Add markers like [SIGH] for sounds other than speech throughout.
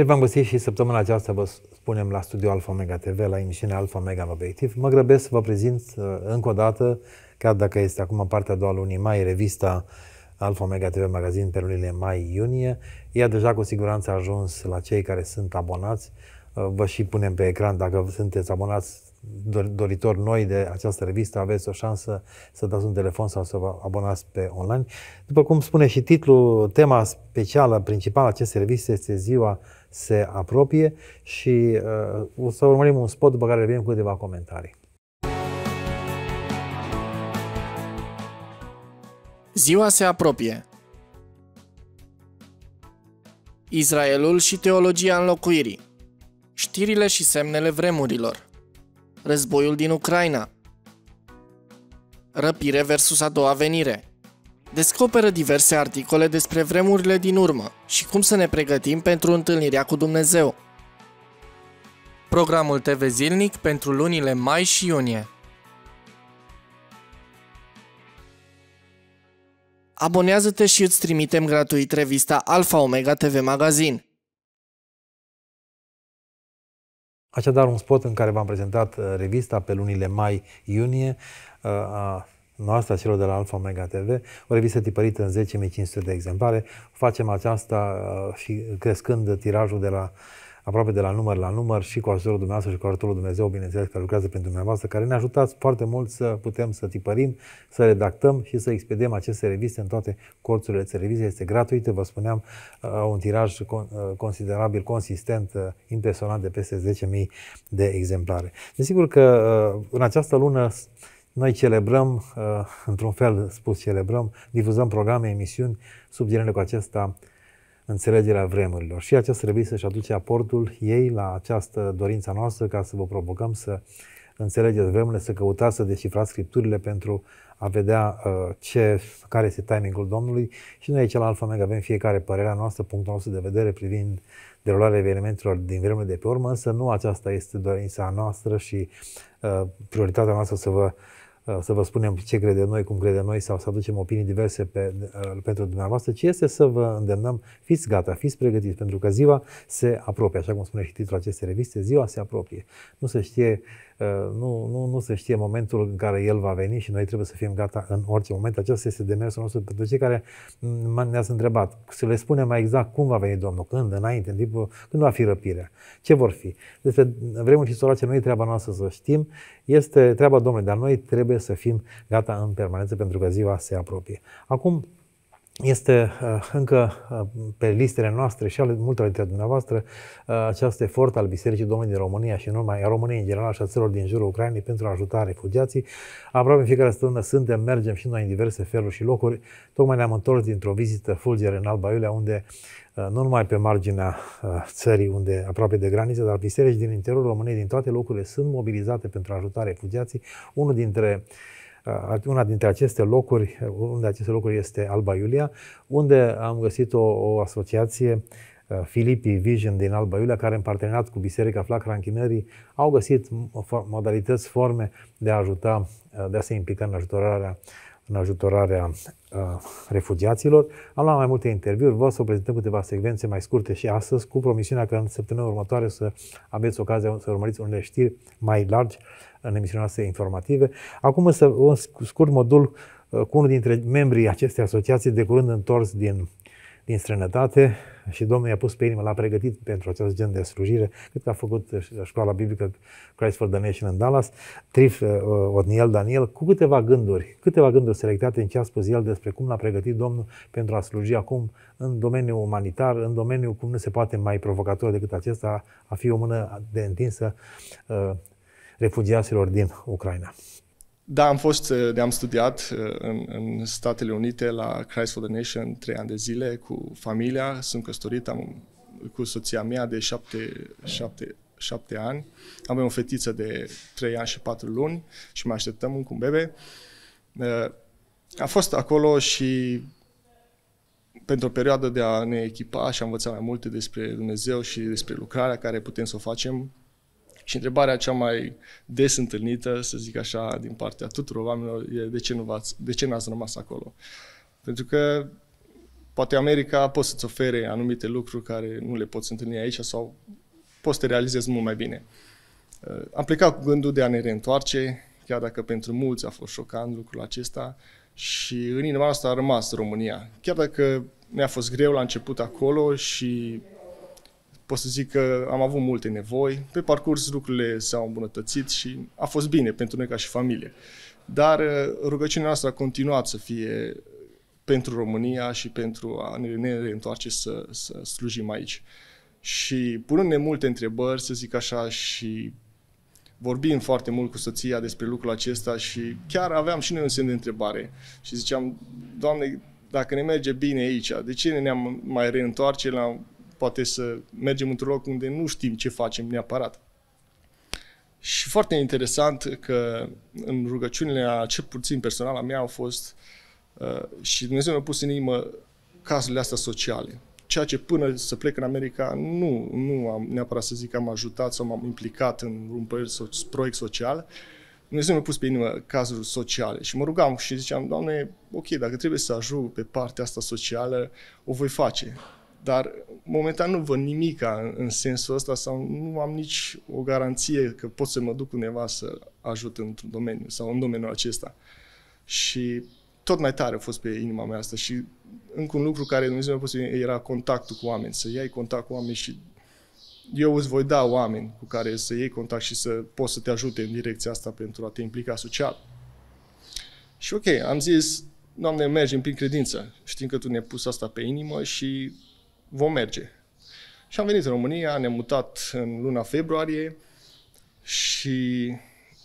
Deci v-am găsit și săptămâna aceasta vă spunem la studio Alfa Mega TV, la emisiunea Alfa Mega obiectiv. Mă grăbesc să vă prezint uh, încă o dată, chiar dacă este acum partea a doua lunii mai, revista Alfa Mega TV Magazin pe lunile mai-iunie. Ea deja cu siguranță a ajuns la cei care sunt abonați. Uh, vă și punem pe ecran, dacă sunteți abonați doritor noi de această revistă, aveți o șansă să dați un telefon sau să vă abonați pe online. După cum spune și titlul, tema specială, principală a acestei reviste este ziua se apropie și uh, o să urmărim un spot după care revenim cu câteva comentarii. Ziua se apropie. Israelul și teologia înlocuirii. Știrile și semnele vremurilor. Războiul din Ucraina. Răpire versus a doua venire. Descoperă diverse articole despre vremurile din urmă și cum să ne pregătim pentru întâlnirea cu Dumnezeu. Programul TV zilnic pentru lunile mai și iunie. Abonează-te și îți trimitem gratuit revista Alfa Omega TV Magazine. Așadar, un spot în care v-am prezentat uh, revista pe lunile mai-iunie uh, a noastră, celor de la Alfa Omega TV, o revistă tipărită în 10.500 de exemplare. Facem aceasta uh, și crescând tirajul de la aproape de la număr la număr și cu ajutorul dumneavoastră și cu ajutorul Dumnezeu, bineînțeles, care lucrează prin dumneavoastră, care ne ajutați foarte mult să putem să tipărim, să redactăm și să expediem aceste reviste în toate colțurile de reviste. Este gratuită, vă spuneam, uh, un tiraj uh, considerabil, consistent, impresionant de peste 10.000 de exemplare. Desigur că în această lună noi celebrăm, uh, într-un fel spus celebrăm, difuzăm programe, emisiuni sub genele cu acesta înțelegerea vremurilor. Și aceasta trebuie să-și aduce aportul ei la această dorință noastră ca să vă provocăm să înțelegeți vremurile, să căutați să descifrați scripturile pentru a vedea uh, ce, care este timingul Domnului și noi aici la Alfa Mega avem fiecare părerea noastră, punctul nostru de vedere privind derularea evenimentelor din vremurile de pe urmă, însă nu aceasta este dorința noastră și uh, prioritatea noastră să vă uh, Uh, să vă spunem ce credem noi, cum credem noi sau să aducem opinii diverse pe, uh, pentru dumneavoastră, ci este să vă îndemnăm, fiți gata, fiți pregătiți, pentru că ziua se apropie, așa cum spune și titlul acestei reviste, ziua se apropie. Nu se știe uh, Ă, nu, nu, nu se știe momentul în care el va veni și noi trebuie să fim gata în orice moment. Acesta este demersul nostru pentru cei care ne-ați întrebat. Să le spunem mai exact cum va veni Domnul, când, înainte, în timpul, când va fi răpirea, ce vor fi. Despre vremuri și solace nu e treaba noastră să știm, este treaba Domnului, dar noi trebuie să fim gata în permanență pentru că ziua se apropie. Acum, este uh, încă uh, pe listele noastre și ale multor dintre dumneavoastră uh, acest efort al Bisericii Domnului din România și nu numai a României în general și a țărilor din jurul Ucrainei pentru a ajuta refugiații. Aproape în fiecare săptămână suntem, mergem și noi în diverse feluri și locuri. Tocmai ne-am întors dintr-o vizită fulgere în Alba Iulia, unde nu numai pe marginea țării, unde aproape de graniță, dar biserici din interiorul României, din toate locurile, sunt mobilizate pentru a ajuta refugiații. Unul dintre uh, una dintre aceste locuri, unul dintre aceste locuri este Alba Iulia, unde am găsit o, o asociație Filipii Vision din Alba Iulia, care în parteneriat cu Biserica Flacra Închinării au găsit modalități, forme de a ajuta, de a se implica în ajutorarea în ajutorarea uh, refugiaților. Am luat mai multe interviuri, vă să o prezentăm câteva secvențe mai scurte și astăzi, cu promisiunea că în săptămâna următoare să aveți ocazia să urmăriți unele știri mai largi în emisiunea noastră informative. Acum însă un scurt modul uh, cu unul dintre membrii acestei asociații de curând întors din din străinătate și Domnul i-a pus pe inimă, l-a pregătit pentru acest gen de slujire. Cât a făcut uh, școala biblică Christ for the Nation în Dallas, Trif uh, uh, Odniel Daniel, cu câteva gânduri, câteva gânduri selectate în ce a spus el despre cum l-a pregătit Domnul pentru a sluji acum în domeniul umanitar, în domeniul cum nu se poate mai provocator decât acesta, a fi o mână de întinsă refugiaților din Ucraina. Da, am fost, uh, am studiat uh, în, în Statele Unite la Christ for the Nation trei ani de zile cu familia, sunt căsătorit, am cu soția mea de șapte, șapte, șapte ani. Avem o fetiță de trei ani și patru luni și mă așteptăm un cu un bebe. Uh, a fost acolo și pentru o perioadă de a ne echipa și a învăța mai multe despre Dumnezeu și despre lucrarea care putem să o facem și întrebarea cea mai des întâlnită, să zic așa, din partea tuturor oamenilor e de ce, nu v-ați, de ce nu ați rămas acolo? Pentru că poate America poți să-ți ofere anumite lucruri care nu le poți întâlni aici sau poți să te realizezi mult mai bine. Uh, am plecat cu gândul de a ne reîntoarce, chiar dacă pentru mulți a fost șocant lucrul acesta și în inima asta a rămas România. Chiar dacă mi-a fost greu la început acolo și pot să zic că am avut multe nevoi. Pe parcurs lucrurile s-au îmbunătățit și a fost bine pentru noi ca și familie. Dar uh, rugăciunea noastră a continuat să fie pentru România și pentru a ne reîntoarce să, să slujim aici. Și punând-ne multe întrebări, să zic așa, și vorbim foarte mult cu soția despre lucrul acesta și chiar aveam și noi un semn de întrebare. Și ziceam, Doamne, dacă ne merge bine aici, de ce ne-am mai reîntoarce la poate să mergem într-un loc unde nu știm ce facem neapărat. Și foarte interesant că în rugăciunile, cel puțin personal, a mea au fost uh, și Dumnezeu mi-a pus în inimă cazurile astea sociale. Ceea ce până să plec în America nu, nu am neapărat să zic că am ajutat sau m-am implicat în un proiect social. Dumnezeu mi-a pus pe inimă cazuri sociale și mă rugam și ziceam, Doamne, ok, dacă trebuie să ajung pe partea asta socială, o voi face. Dar momentan nu văd nimica în sensul ăsta sau nu am nici o garanție că pot să mă duc undeva să ajut într-un domeniu sau în domeniul acesta. Și tot mai tare a fost pe inima mea asta și încă un lucru care Dumnezeu mi-a pus era contactul cu oameni, să iei contact cu oameni și eu îți voi da oameni cu care să iei contact și să poți să te ajute în direcția asta pentru a te implica social. Și ok, am zis, Doamne, mergem prin credință. Știm că Tu ne-ai pus asta pe inimă și vom merge. Și am venit în România, ne-am mutat în luna februarie și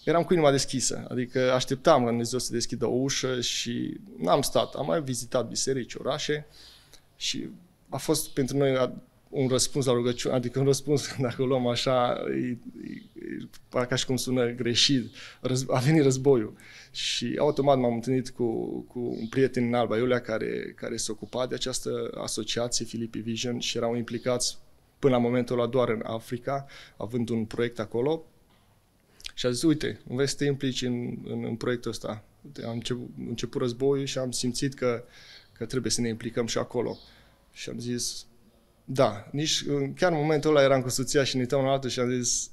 eram cu inima deschisă. Adică așteptam ca Dumnezeu să deschidă o ușă și n-am stat. Am mai vizitat biserici, orașe și a fost pentru noi un răspuns la rugăciune, adică un răspuns, [LAUGHS] dacă o luăm așa, parcă ca și cum sună greșit, răz, a venit războiul. Și automat m-am întâlnit cu, cu un prieten în Alba Iulia care, care se ocupa de această asociație, Filipi Vision, și erau implicați până la momentul ăla doar în Africa, având un proiect acolo. Și a zis, uite, înveți să te implici în, în, în proiectul ăsta. Am început, început războiul și am simțit că, că trebuie să ne implicăm și acolo. Și am zis, da, nici, chiar în momentul ăla eram cu soția și ne uitam la altă și am zis,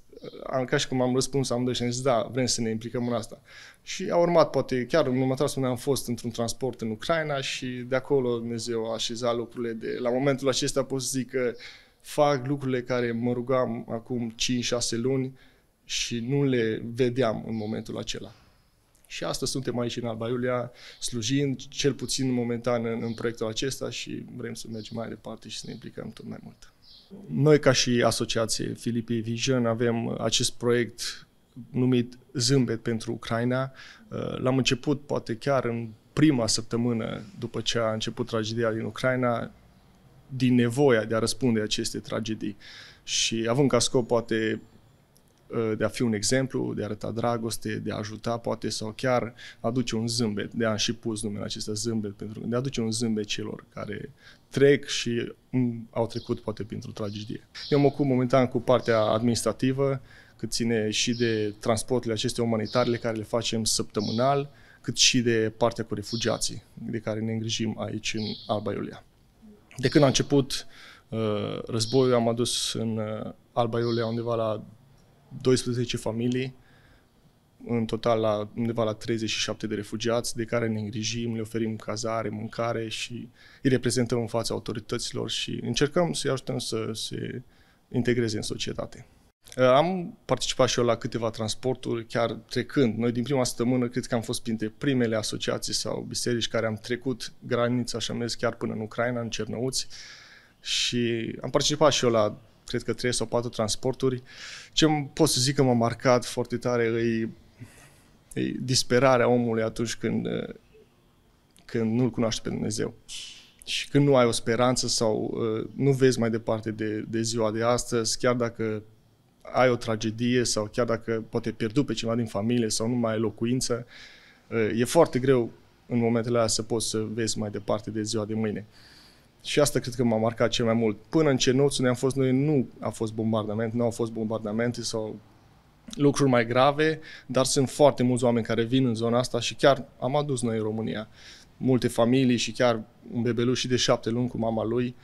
am, ca și cum am răspuns amândoi și am zis, da, vrem să ne implicăm în asta. Și a urmat, poate, chiar în următoarea spune, am fost într-un transport în Ucraina și de acolo Dumnezeu a așezat lucrurile de... La momentul acesta pot să zic că fac lucrurile care mă rugam acum 5-6 luni și nu le vedeam în momentul acela. Și astăzi suntem aici în Alba Iulia, slujind cel puțin momentan în, în proiectul acesta și vrem să mergem mai departe și să ne implicăm tot mai mult. Noi ca și asociație Filipii Vision avem acest proiect numit Zâmbet pentru Ucraina. Uh, l-am început poate chiar în prima săptămână după ce a început tragedia din Ucraina, din nevoia de a răspunde aceste tragedii. Și având ca scop poate Uh, de a fi un exemplu, de a arăta dragoste, de a ajuta poate sau chiar aduce un zâmbet, de a și pus numele acesta zâmbet, pentru că de a aduce un zâmbet celor care trec și mm, au trecut poate printr-o tragedie. Eu mă ocup momentan cu partea administrativă, cât ține și de transporturile acestea umanitare care le facem săptămânal, cât și de partea cu refugiații, de care ne îngrijim aici în Alba Iulia. De când a început uh, războiul, am adus în uh, Alba Iulia undeva la 12 familii, în total la, undeva la 37 de refugiați, de care ne îngrijim, le oferim cazare, mâncare și îi reprezentăm în fața autorităților și încercăm să-i ajutăm să se integreze în societate. Uh, am participat și eu la câteva transporturi, chiar trecând. Noi din prima săptămână cred că am fost printre primele asociații sau biserici care am trecut granița și am mers chiar până în Ucraina, în Cernăuți. Și am participat și eu la cred că trei sau patru transporturi. Ce pot să zic că m-a marcat foarte tare e, e disperarea omului atunci când, când nu-L cunoaște pe Dumnezeu. Și când nu ai o speranță sau uh, nu vezi mai departe de, de ziua de astăzi, chiar dacă ai o tragedie sau chiar dacă poate pierdut pe cineva din familie sau nu mai ai locuință, uh, e foarte greu în momentele astea să poți să vezi mai departe de ziua de mâine. Uh, și asta cred că m-a marcat cel mai mult. Până în Cenuț, unde am fost noi, nu a fost bombardament, nu au fost bombardamente sau lucruri mai grave, dar sunt foarte mulți oameni care vin în zona asta și chiar am adus noi în România multe familii și chiar un bebeluș și de șapte luni cu mama lui.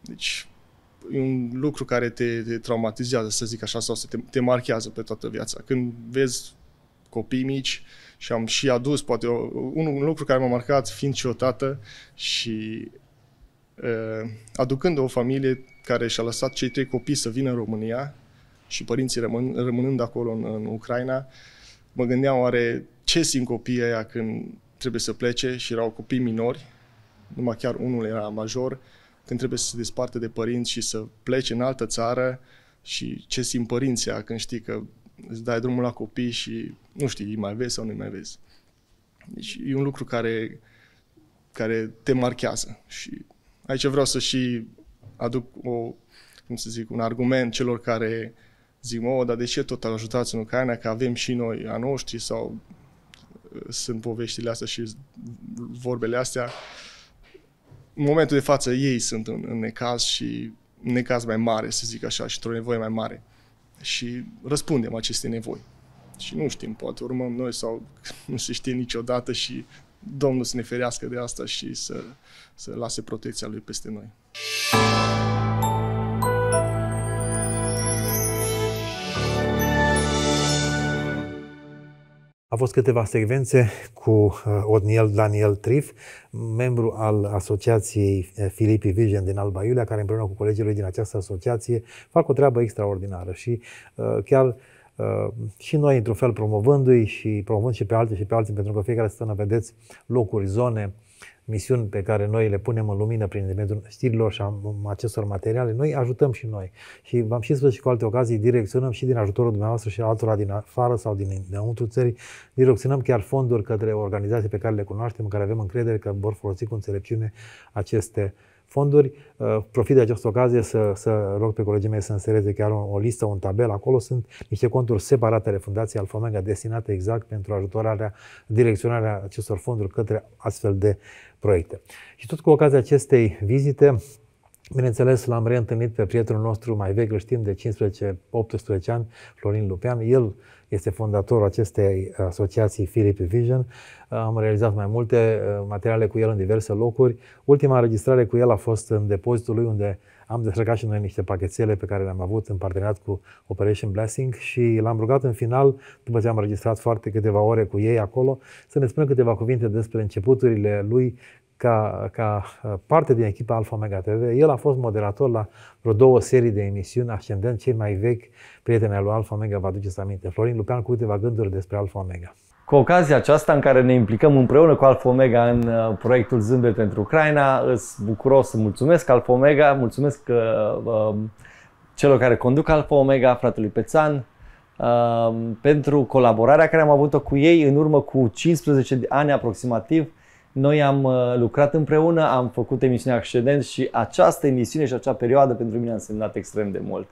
Deci e un lucru care te, te traumatizează, să zic așa, sau să te, te marchează pe toată viața. Când vezi copii mici și am și adus, poate, un, un lucru care m-a marcat fiind și o tată și Eh, aducând o familie care și-a lăsat cei trei copii să vină în România și părinții rămân, rămânând acolo în, în Ucraina, mă gândeam oare ce simt copiii aia când trebuie să plece și erau copii minori, numai chiar unul era major, când trebuie să se despartă de părinți și să plece în altă țară și ce simt părinții aia când știi că îți dai drumul la copii și nu știi, îi mai vezi sau nu îi mai vezi. Deci e un lucru care, care te marchează și Aici vreau să și aduc o, cum să zic, un argument celor care zic, mă, dar de ce tot ajutați în Ucraina, că avem și noi a noștri sau uh, sunt poveștile astea și vorbele astea. În momentul de față ei sunt în, în necaz și necaz mai mare, să zic așa, și într-o nevoie mai mare. Și răspundem aceste nevoi. Și nu știm, poate urmăm noi sau [LAUGHS] nu se știe niciodată și Domnul să ne ferească de asta și să, să lase protecția Lui peste noi. A fost câteva secvențe cu uh, Odniel Daniel Trif, membru al Asociației eh, Filipii Vision din Alba Iulia, care împreună cu colegii lui din această asociație fac o treabă extraordinară și uh, chiar Uh, și noi, într-un fel, promovându-i și promovând și pe alții și pe alții, pentru că fiecare săptămână vedeți locuri, zone, misiuni pe care noi le punem în lumină prin intermediul știrilor și a acestor materiale, noi ajutăm și noi. Și v-am și spus și cu alte ocazii, direcționăm și din ajutorul dumneavoastră și altora din afară sau din dinăuntru țării, direcționăm chiar fonduri către organizații pe care le cunoaștem, în care avem încredere că vor folosi cu înțelepciune aceste uh, fonduri. Uh, profit de această ocazie să, să rog pe colegii mei să însereze chiar o, o listă, un tabel. Acolo sunt niște conturi separate ale Fundației Alfomega destinate exact pentru ajutorarea, direcționarea acestor fonduri către astfel de proiecte. Și tot cu ocazia acestei vizite, Bineînțeles, l-am reîntâlnit pe prietenul nostru mai vechi, îl știm, de 15-18 ani, Florin Lupean. El este fondatorul acestei asociații Philip Vision. Am realizat mai multe uh, materiale cu el în diverse locuri. Ultima înregistrare cu el a fost în depozitul lui, unde am desfăcat și noi niște pachetele pe care le-am avut în parteneriat cu Operation Blessing și l-am rugat în final, după ce am înregistrat foarte câteva ore cu ei acolo, să ne spună câteva cuvinte despre începuturile lui ca, ca uh, parte din echipa Alfa Omega TV. El a fost moderator la vreo două serii de emisiuni, ascendent cei mai vechi prieteni al lui Alfa Omega, vă aduceți aminte. Florin Lupean cu câteva gânduri despre Alfa Omega. Cu ocazia aceasta în care ne implicăm împreună cu Alfa Omega în uh, proiectul Zâmbet pentru Ucraina, îți bucuros, mulțumesc Alfa Omega, mulțumesc că, uh, uh, celor care conduc Alfa Omega, fratelui Pețan, uh, pentru colaborarea care am avut-o cu ei în urmă cu 15 ani aproximativ, noi am uh, lucrat împreună, am făcut emisiunea Accident și această emisiune și acea perioadă pentru mine a însemnat extrem de mult.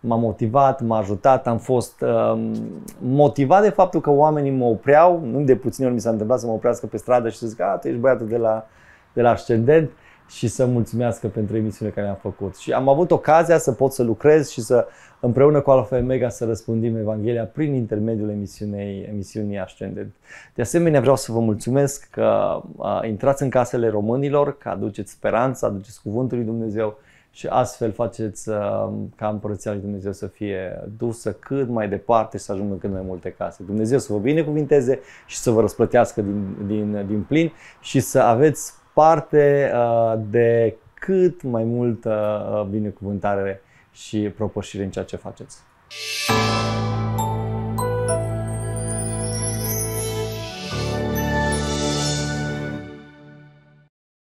M-a motivat, m-a ajutat, am fost um, motivat de faptul că oamenii mă opreau, nu de puține ori mi s-a întâmplat să mă oprească pe stradă și să zic, a, ah, tu ești băiatul de la, de la Ascendent. Uh, și să mulțumească pentru emisiunea care am făcut. Și am avut ocazia să pot să lucrez și să împreună cu Alfa Mega să răspundim Evanghelia prin intermediul emisiunii, emisiunii Ascended. De asemenea, vreau să vă mulțumesc că intrați în casele românilor, că aduceți speranța, aduceți cuvântul lui Dumnezeu și astfel faceți ca împărăția lui Dumnezeu să fie dusă cât mai departe și să ajungă cât mai multe case. Dumnezeu să vă binecuvinteze și să vă răsplătească din, din, din plin și să aveți parte uh, de cât mai multă uh, binecuvântare și propășire în ceea ce faceți.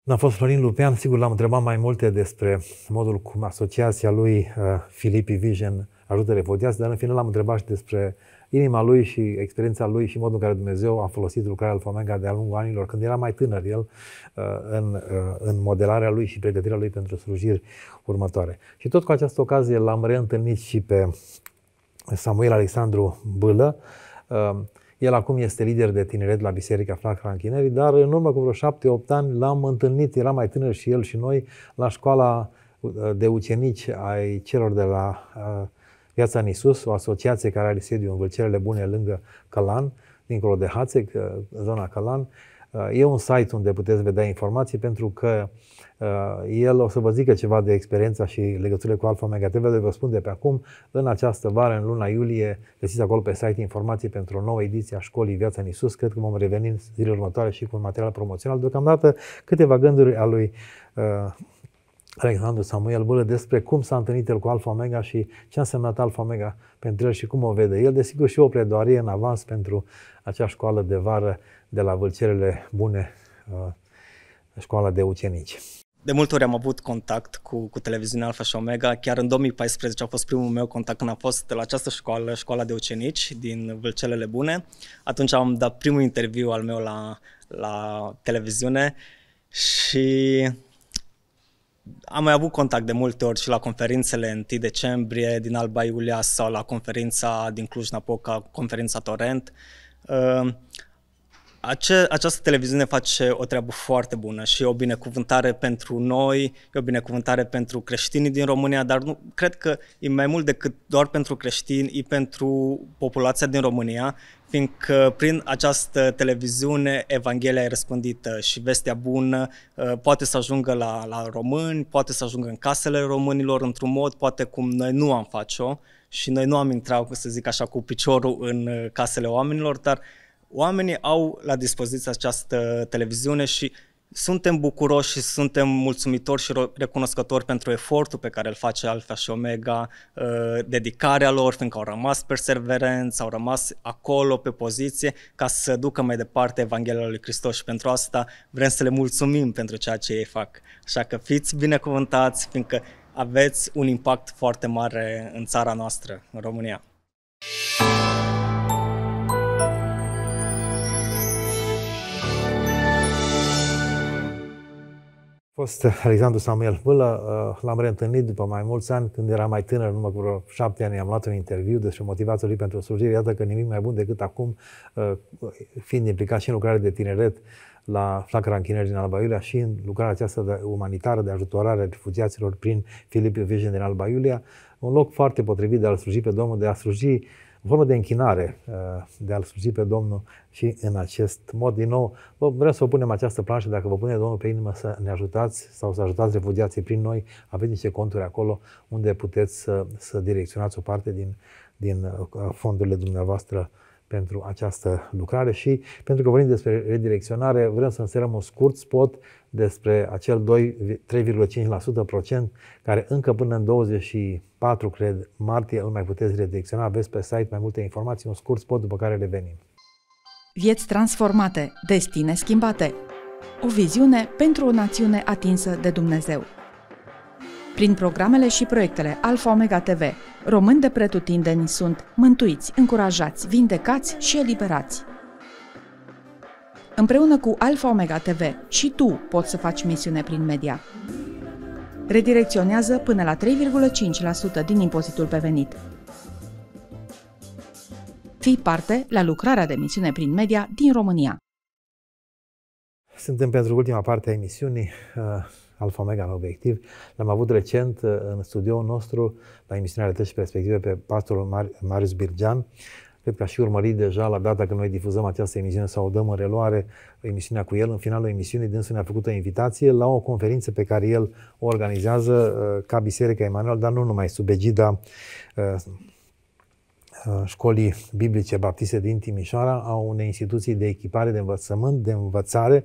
Când a fost Florin Lupean, sigur l-am întrebat mai multe despre modul cum asociația lui uh, Filipi Vision ajută refugiați, dar în final l-am întrebat și despre inima lui și experiența lui și modul în care Dumnezeu a folosit lucrarea Alfa Omega de-a lungul anilor, când era mai tânăr el, uh, în, uh, în modelarea lui și pregătirea lui pentru slujiri următoare. Și tot cu această ocazie l-am reîntâlnit și pe Samuel Alexandru Bâlă. Uh, el acum este lider de tineret la Biserica Flacăra în dar în urmă cu vreo șapte-opt ani l-am întâlnit, era mai tânăr și el și noi, la școala de ucenici ai celor de la Viața în Isus, o asociație care are sediu în Vâlcerele Bune, lângă Calan, dincolo de Hațec, uh, zona Calan. Uh, e un site unde puteți vedea informații pentru că uh, el o să vă zică ceva de experiența și legăturile cu Alfa Omega TV, de vă spun de pe acum, în această vară, în luna iulie, găsiți acolo pe site informații pentru o nouă ediție a școlii Viața în Isus. Cred că vom reveni în zilele următoare și cu un material promoțional. Deocamdată câteva gânduri a lui uh, Alexandru Samuel Bâlă despre cum s-a întâlnit el cu Alfa Omega și ce a însemnat Alfa Omega pentru el și cum o vede el. Desigur și o pledoarie în avans pentru acea școală de vară de la Vâlcerele Bune, uh, școala de ucenici. De multe ori am avut contact cu, cu televiziunea Alfa și Omega. Chiar în 2014 a fost primul meu contact când a fost la această școală, școala de ucenici din Vâlcelele Bune. Atunci am dat primul interviu al meu la, la televiziune și am mai avut contact de multe ori și la conferințele în 1 decembrie din Alba Iulia sau la conferința din Cluj-Napoca, conferința Torrent. Ă, Ace- această televiziune face o treabă foarte bună și e o binecuvântare pentru noi, e o binecuvântare pentru creștinii din România, dar nu, cred că e mai mult decât doar pentru creștini, e pentru populația din România, fiindcă prin această televiziune Evanghelia e răspândită și vestea bună uh, poate să ajungă la, la români, poate să ajungă în casele românilor într-un mod, poate cum noi nu am face-o și noi nu am intrat, să zic așa, cu piciorul în uh, casele oamenilor, dar oamenii au la dispoziție această televiziune și suntem bucuroși și suntem mulțumitori și recunoscători pentru efortul pe care îl face Alfa și Omega, uh, dedicarea lor, fiindcă au rămas perseverenți, au rămas acolo pe poziție ca să ducă mai departe Evanghelia lui Hristos și pentru asta vrem să le mulțumim pentru ceea ce ei fac. Așa că fiți binecuvântați, fiindcă aveți un impact foarte mare în țara noastră, în România. fost Alexandru Samuel Pâlă, uh, l-am reîntâlnit după mai mulți ani, când era mai tânăr, numai cu vreo șapte ani, am luat un interviu despre motivația lui pentru slujire, iată că nimic mai bun decât acum, uh, fiind implicat și în lucrare de tineret la Flacăra închinării din Alba Iulia și în lucrarea aceasta de umanitară de ajutorare a refugiaților prin Filip Vision din Alba Iulia, un loc foarte potrivit de a-L sluji pe Domnul, de a sluji formă de închinare, uh, de a-L sluji pe Domnul și în acest mod. Din nou, vreau să vă punem această planșă, dacă vă pune Domnul pe inimă să ne ajutați sau să ajutați refugiații prin noi, aveți niște conturi acolo unde puteți să, să direcționați o parte din, din uh, fondurile dumneavoastră pentru această lucrare și pentru că vorbim despre redirecționare, vrem să înserăm un scurt spot despre acel 3,5% care încă până în 24, cred, martie îl mai puteți redirecționa. Aveți pe site mai multe informații, un scurt spot după care revenim. Vieți transformate, destine schimbate. O viziune pentru o națiune atinsă de Dumnezeu prin programele și proiectele Alfa Omega TV. Români de pretutindeni sunt mântuiți, încurajați, vindecați și eliberați. Împreună cu Alfa Omega TV și tu poți să faci misiune prin media. Redirecționează până la 3,5% din impozitul pe venit. Fii parte la lucrarea de misiune prin media din România. Suntem pentru ultima parte a emisiunii. Alfa Omega în obiectiv. L-am avut recent uh, în studioul nostru, la emisiunea Retreci Perspective, pe pastorul Mar- Marius Birgean. Cred că a și urmărit deja la data când noi difuzăm această emisiune sau o dăm în reluare emisiunea cu el. În finalul emisiunii, dânsul ne-a făcut o invitație la o conferință pe care el o organizează uh, ca Biserica Emanuel, dar nu numai sub egida uh, școlii biblice baptiste din Timișoara, a unei instituții de echipare de învățământ, de învățare,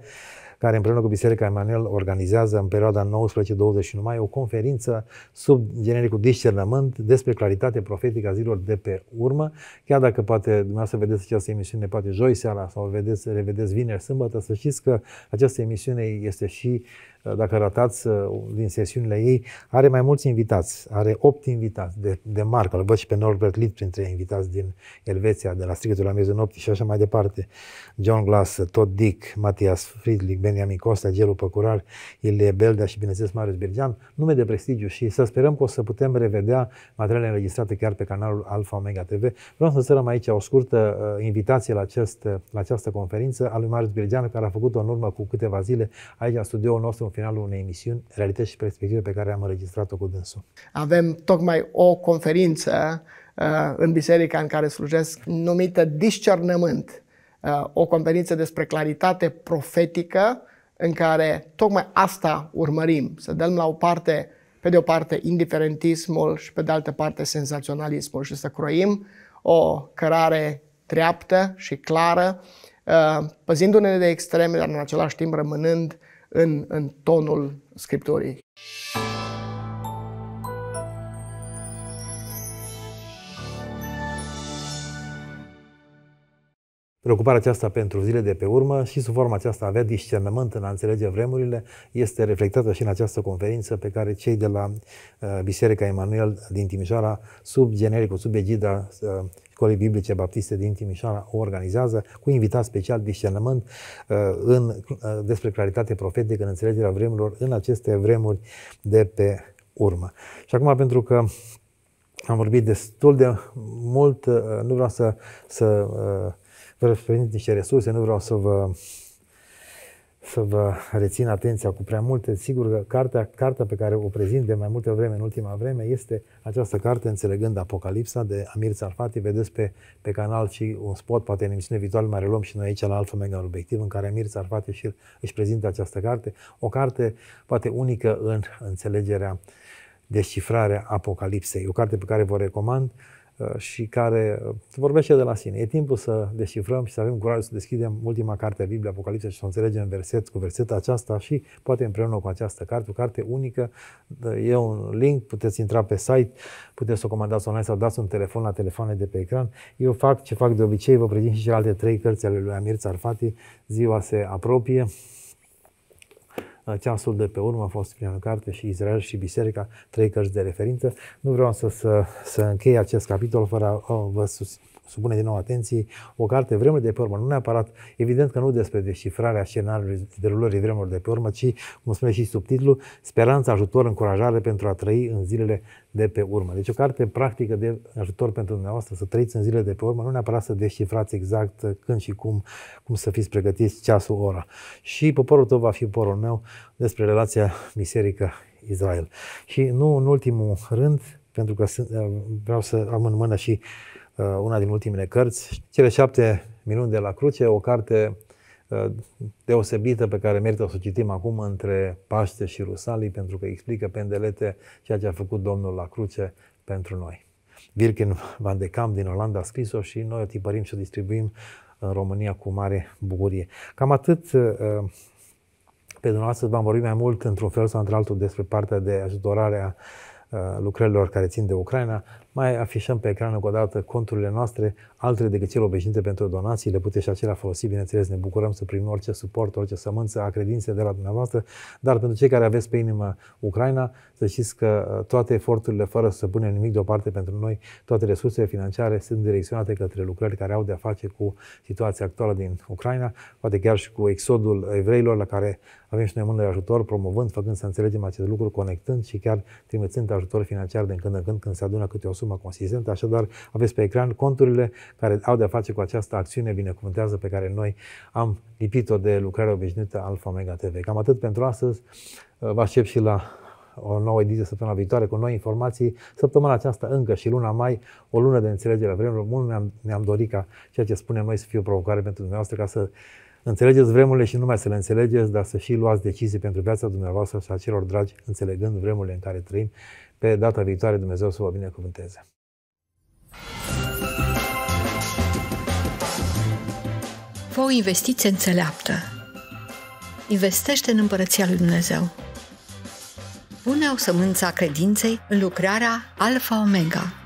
care împreună cu Biserica Emanuel organizează în perioada 19-21 mai o conferință sub genericul discernământ despre claritate profetică a zilor de pe urmă. Chiar dacă poate dumneavoastră vedeți această emisiune, poate joi seara sau vedeți, revedeți vineri, sâmbătă, să știți că această emisiune este și uh, dacă ratați uh, din sesiunile ei, are mai mulți invitați, are opt invitați de, de marcă, îl văd și pe Norbert Litt printre invitați din Elveția, de la Strigătul la miezul nopții și așa mai departe. John Glass, Todd Dick, Matias Friedlich, Benjamin Costa, Gelu Păcurar, Ilie Beldea și bineînțeles Marius Birgean, nume de prestigiu și să sperăm că o să putem revedea materialele înregistrate chiar pe canalul Alfa Omega TV. Vreau să sărăm aici o scurtă uh, invitație la, acest, uh, la această conferință a lui Marius Birgean, care a făcut-o în urmă cu câteva zile aici în studioul nostru finalul unei emisiuni realități și perspective pe care am înregistrat-o cu dânsul. Avem tocmai o conferință uh, în biserica în care slujesc numită Discernământ, uh, o conferință despre claritate profetică în care tocmai asta urmărim, să dăm la o parte, pe de o parte, indiferentismul și pe de altă parte, senzaționalismul și să croim o cărare treaptă și clară, uh, păzindu-ne de extreme, dar în același timp rămânând în, în tonul Scripturii. Preocuparea aceasta pentru zile de pe urmă și sub forma aceasta avea discernământ în a înțelege vremurile este reflectată și în această conferință pe care cei de la uh, Biserica Emanuel din Timișoara, sub genericul, sub egida uh, Școlii Biblice Baptiste din Timișoara, o organizează cu invitat special discernământ uh, în, despre claritate profetică în înțelegerea vremurilor în aceste vremuri de pe urmă. Și acum, pentru că am vorbit destul de mult, nu vreau să, să să răsplăniți niște resurse, nu vreau să vă, să vă rețin atenția cu prea multe. Sigur că cartea, cartea pe care o prezint de mai multe vreme, în ultima vreme, este această carte, Înțelegând Apocalipsa, de Amir Sarfati. Vedeți pe, pe canal și un spot, poate în emisiune viitoare mai reluăm și noi aici la Alfa Mega Obiectiv, în care Amir Sarfati și își prezintă această carte. O carte poate unică în înțelegerea, descifrarea Apocalipsei. O carte pe care vă recomand Uh, și care uh, vorbește de la sine. E timpul să deșifrăm și să avem curajul să deschidem ultima carte a Bibliei, Apocalipsa, și să o înțelegem verset cu verset aceasta și poate împreună cu această carte, o carte unică. Uh, e un link, puteți intra pe site, puteți să o comandați online sau dați un telefon la telefoane de pe ecran. Eu fac ce fac de obicei, vă prezint și celelalte trei cărți ale lui Amir Țarfati. Ziua se apropie. Uh, ceasul de pe urmă a fost prima carte și Israel și Biserica, trei cărți de referință. Nu vreau să, să, să închei acest capitol fără a vă susține supune din nou atenție, o carte Vremuri de pe urmă, nu neapărat, evident că nu despre descifrarea scenariului derulării vremurilor de pe urmă, ci, cum spune și subtitlul, speranța ajutor, încurajare pentru a trăi în zilele de pe urmă. Deci o carte practică de ajutor pentru dumneavoastră să trăiți în zilele de pe urmă, nu neapărat să descifrați exact când și cum, cum să fiți pregătiți ceasul, ora. Și poporul tău va fi poporul meu despre relația miserică Israel. Și nu în ultimul rând, pentru că vreau să am în mână și Uh, una din ultimele cărți, Cele șapte minuni de la cruce, o carte uh, deosebită pe care merită să o citim acum între Paște și Rusalii, pentru că explică pendelete ceea ce a făcut Domnul la cruce pentru noi. Virgin van de Kamp din Olanda a scris-o și noi o tipărim și o distribuim în România cu mare bucurie. Cam atât uh, pe dumneavoastră v-am vorbit mai mult într-un fel sau într-altul despre partea de ajutorare a lucrărilor care țin de Ucraina. Mai afișăm pe ecran încă o dată conturile noastre, altele decât cele obișnuite pentru donații, le puteți și acelea folosi, bineînțeles, ne bucurăm să primim orice suport, orice sămânță a credinței de la dumneavoastră, dar pentru cei care aveți pe inimă Ucraina, să știți că uh, toate eforturile, fără să punem nimic deoparte pentru noi, toate resursele financiare sunt direcționate către lucrări care au de-a face cu situația actuală din Ucraina, poate chiar și cu exodul evreilor, la care avem și noi mână de ajutor, promovând, făcând să înțelegem acest lucru, conectând și chiar trimițând ajutor financiar de când în când, când se adună câte 100 sumă consistentă, așadar aveți pe ecran conturile care au de-a face cu această acțiune binecuvântează pe care noi am lipit-o de lucrarea obișnuită Alfa Omega TV. Cam atât pentru astăzi. Vă aștept și la o nouă ediție săptămâna viitoare cu noi informații. Săptămâna aceasta încă și luna mai, o lună de înțelegere a vremurilor. Mult ne-am, ne-am dorit ca ceea ce spunem noi să fie o provocare pentru dumneavoastră ca să Înțelegeți vremurile și numai să le înțelegeți, dar să și luați decizii pentru viața dumneavoastră și a celor dragi, înțelegând vremurile în care trăim. Pe data viitoare, Dumnezeu să vă binecuvânteze! Fă o investiție înțeleaptă. Investește în Împărăția Lui Dumnezeu. Pune o a credinței în lucrarea Alfa Omega –